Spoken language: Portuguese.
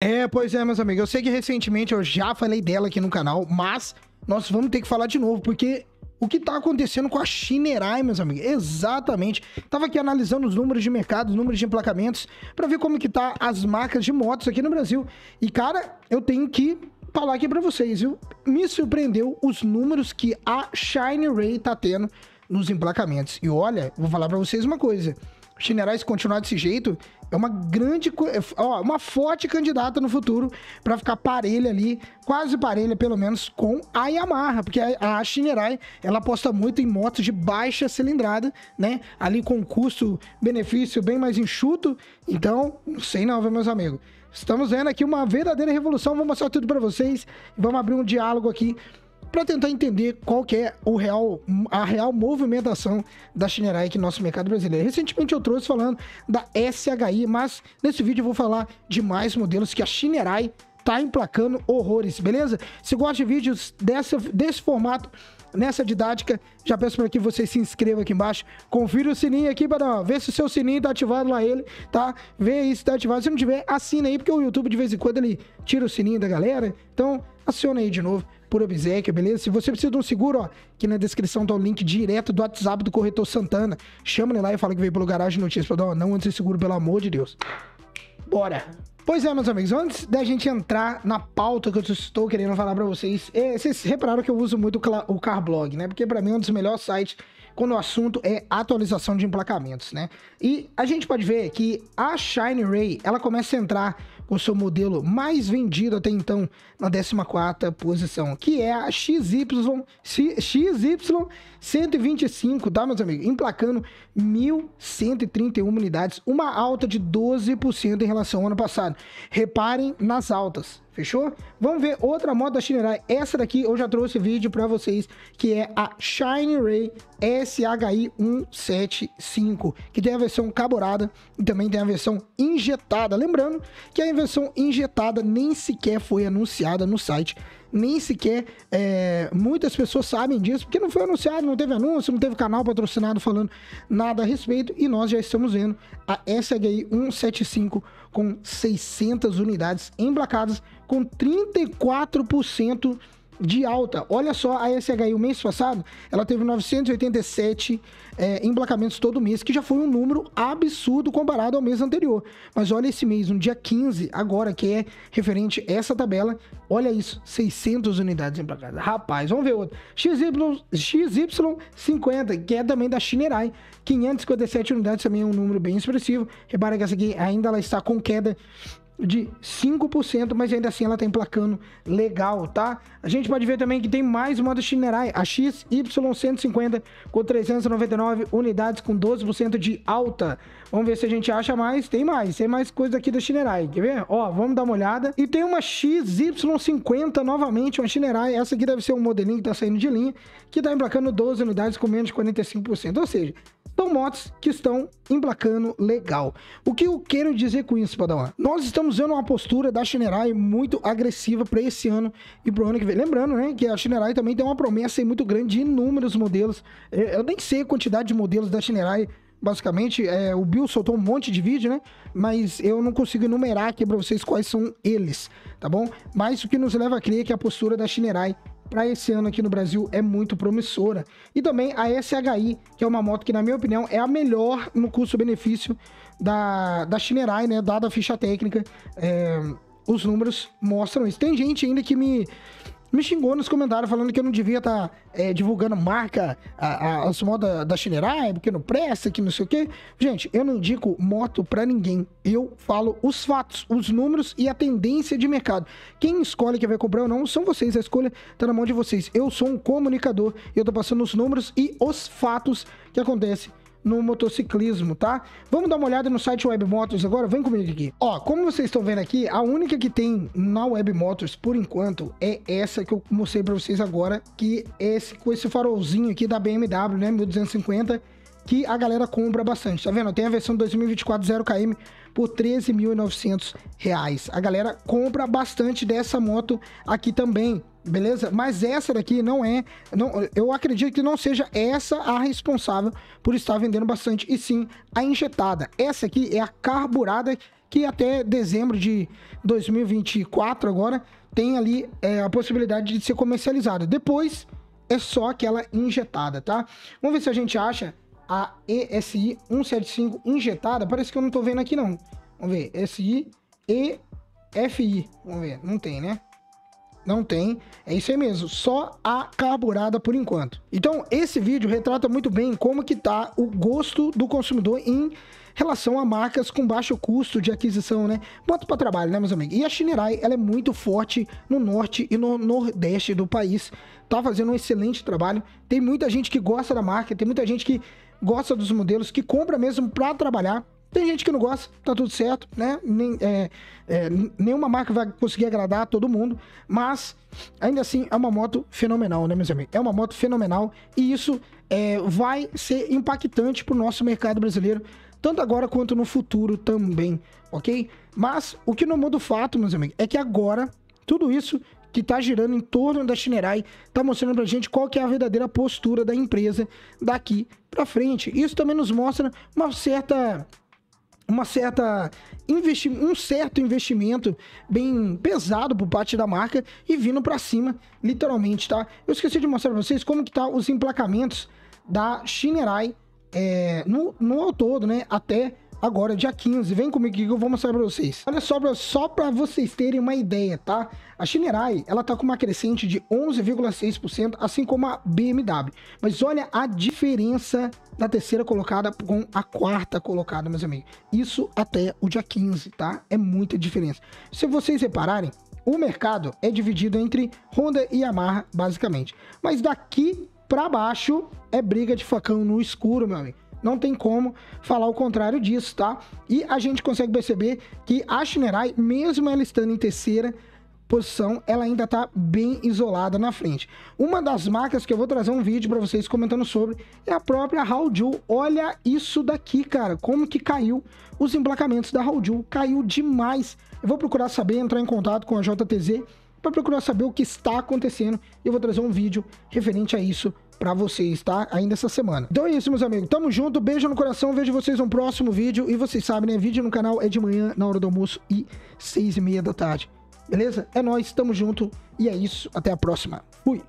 É, pois é, meus amigos. Eu sei que recentemente eu já falei dela aqui no canal, mas nós vamos ter que falar de novo, porque o que tá acontecendo com a Shinerai, meus amigos? Exatamente. Tava aqui analisando os números de mercado, os números de emplacamentos, para ver como que tá as marcas de motos aqui no Brasil. E, cara, eu tenho que falar aqui para vocês, viu? Me surpreendeu os números que a Shine Ray tá tendo nos emplacamentos. E olha, vou falar para vocês uma coisa se continuar desse jeito, é uma grande, é ó, uma forte candidata no futuro para ficar parelha ali, quase parelha pelo menos com a Yamaha, porque a, a Shinerai, ela aposta muito em motos de baixa cilindrada, né? Ali com custo-benefício bem mais enxuto. Então, não sei não, viu, meus amigos. Estamos vendo aqui uma verdadeira revolução, vou mostrar tudo para vocês, e vamos abrir um diálogo aqui para tentar entender qual que é o real, a real movimentação da Shinerai no nosso mercado brasileiro. Recentemente eu trouxe falando da SHI, mas nesse vídeo eu vou falar de mais modelos que a Shinerai tá emplacando horrores, beleza? Se gosta de vídeos dessa, desse formato, nessa didática, já peço para que você se inscreva aqui embaixo, confira o sininho aqui, para ver se o seu sininho tá ativado lá ele, tá? Vê aí se tá ativado, se não tiver, assina aí, porque o YouTube de vez em quando ele tira o sininho da galera, então aciona aí de novo por obséquio, beleza? Se você precisa de um seguro, ó, aqui na descrição tá o link direto do WhatsApp do corretor Santana. Chama ele lá e fala que veio pelo Garagem Notícias pra dar uma não antes de seguro, pelo amor de Deus. Bora! Pois é, meus amigos, antes da gente entrar na pauta que eu estou querendo falar para vocês, é, vocês repararam que eu uso muito o Carblog, né? Porque para mim é um dos melhores sites quando o assunto é atualização de emplacamentos, né? E a gente pode ver que a Shine Ray, ela começa a entrar com seu modelo mais vendido até então na 14ª posição, que é a XY, XY 125, tá, meus amigos? Emplacando 1.131 unidades, uma alta de 12% em relação ao ano passado. Reparem nas altas, Fechou? Vamos ver outra moto da Shinerai. Essa daqui eu já trouxe vídeo para vocês, que é a Shine Ray SHI 175, que tem a versão carburada e também tem a versão injetada. Lembrando que a versão injetada nem sequer foi anunciada no site nem sequer é, muitas pessoas sabem disso, porque não foi anunciado, não teve anúncio, não teve canal patrocinado falando nada a respeito, e nós já estamos vendo a SHI 175 com 600 unidades emplacadas, com 34% de alta. Olha só, a SHI, o mês passado, ela teve 987 é, emplacamentos todo mês, que já foi um número absurdo comparado ao mês anterior. Mas olha esse mês, no dia 15, agora, que é referente a essa tabela, olha isso, 600 unidades emplacadas. Rapaz, vamos ver outro. XY, XY50, que é também da Shinerai, 557 unidades também é um número bem expressivo. Repara que essa aqui ainda ela está com queda de 5%, mas ainda assim ela tem tá placando legal, tá? A gente pode ver também que tem mais uma do Shinerai, a XY150 com 399 unidades com 12% de alta. Vamos ver se a gente acha mais, tem mais, tem mais coisa aqui da Shinerai, quer ver? Ó, vamos dar uma olhada. E tem uma XY50 novamente, uma Shinerai, essa aqui deve ser um modelinho que tá saindo de linha, que tá emplacando 12 unidades com menos de 45%, ou seja, são motos que estão emplacando legal. O que eu quero dizer com isso, Padawan? Nós estamos vendo uma postura da Shinerai muito agressiva para esse ano e para o ano que vem. Lembrando, né, que a Shinerai também tem uma promessa muito grande de inúmeros modelos. É, eu nem sei a quantidade de modelos da Shinerai basicamente, é, o Bill soltou um monte de vídeo, né? Mas eu não consigo enumerar aqui para vocês quais são eles, tá bom? Mas o que nos leva a crer é que a postura da Shinerai para esse ano aqui no Brasil é muito promissora. E também a SHI, que é uma moto que, na minha opinião, é a melhor no custo-benefício da, da Shinerai, né? Dada a ficha técnica, é, os números mostram isso. Tem gente ainda que me me xingou nos comentários falando que eu não devia estar tá, é, divulgando marca, a, a, as modas da Shinerai, porque não presta, que não sei o quê. Gente, eu não indico moto para ninguém. Eu falo os fatos, os números e a tendência de mercado. Quem escolhe quem vai comprar ou não são vocês. A escolha tá na mão de vocês. Eu sou um comunicador eu tô passando os números e os fatos que acontecem no motociclismo, tá? Vamos dar uma olhada no site Web Motors agora? Vem comigo aqui. Ó, como vocês estão vendo aqui, a única que tem na Web Motors por enquanto é essa que eu mostrei para vocês agora, que é esse, com esse farolzinho aqui da BMW, né, 1250, que a galera compra bastante, tá vendo? Tem a versão 2024 0km por 13.900 reais. A galera compra bastante dessa moto aqui também, beleza? Mas essa daqui não é, não, eu acredito que não seja essa a responsável por estar vendendo bastante, e sim a injetada. Essa aqui é a carburada que até dezembro de 2024 agora tem ali é, a possibilidade de ser comercializada. Depois é só aquela injetada, tá? Vamos ver se a gente acha a ESI 175 injetada, parece que eu não tô vendo aqui não. Vamos ver, e fi vamos ver, não tem, né? Não tem, é isso aí mesmo, só a carburada por enquanto. Então, esse vídeo retrata muito bem como que tá o gosto do consumidor em relação a marcas com baixo custo de aquisição, né? Bota para trabalho, né, meus amigos? E a Shinerai, ela é muito forte no norte e no nordeste do país. Tá fazendo um excelente trabalho. Tem muita gente que gosta da marca, tem muita gente que gosta dos modelos, que compra mesmo para trabalhar. Tem gente que não gosta, tá tudo certo, né? Nem, é, é, nenhuma marca vai conseguir agradar todo mundo, mas ainda assim é uma moto fenomenal, né, meus amigos? É uma moto fenomenal e isso é, vai ser impactante para o nosso mercado brasileiro, tanto agora quanto no futuro também, ok? Mas o que não muda o fato, meus amigos, é que agora tudo isso que está girando em torno da Shinerai, está mostrando para a gente qual que é a verdadeira postura da empresa daqui para frente. Isso também nos mostra uma certa uma certa investi um certo investimento bem pesado por parte da marca e vindo para cima, literalmente, tá? Eu esqueci de mostrar para vocês como que tá os emplacamentos da Shinerai é, no, no ao todo, né? Até agora, dia 15. Vem comigo que eu vou mostrar pra vocês. Olha só, pra, só pra vocês terem uma ideia, tá? A Shinerai, ela tá com uma crescente de 11,6%, assim como a BMW. Mas olha a diferença da terceira colocada com a quarta colocada, meus amigos. Isso até o dia 15, tá? É muita diferença. Se vocês repararem, o mercado é dividido entre Honda e Yamaha, basicamente. Mas daqui para baixo é briga de facão no escuro, meu amigo. Não tem como falar o contrário disso, tá? E a gente consegue perceber que a Shinerai, mesmo ela estando em terceira posição, ela ainda está bem isolada na frente. Uma das marcas que eu vou trazer um vídeo para vocês comentando sobre é a própria Haoju. Olha isso daqui, cara, como que caiu os emplacamentos da Haoju. Caiu demais. Eu vou procurar saber, entrar em contato com a JTZ para procurar saber o que está acontecendo. Eu vou trazer um vídeo referente a isso para vocês, tá? Ainda essa semana. Então é isso, meus amigos. Tamo junto, beijo no coração, vejo vocês no próximo vídeo. E vocês sabem, né? Vídeo no canal é de manhã, na hora do almoço e seis e meia da tarde. Beleza? É nóis, tamo junto. E é isso, até a próxima. Fui!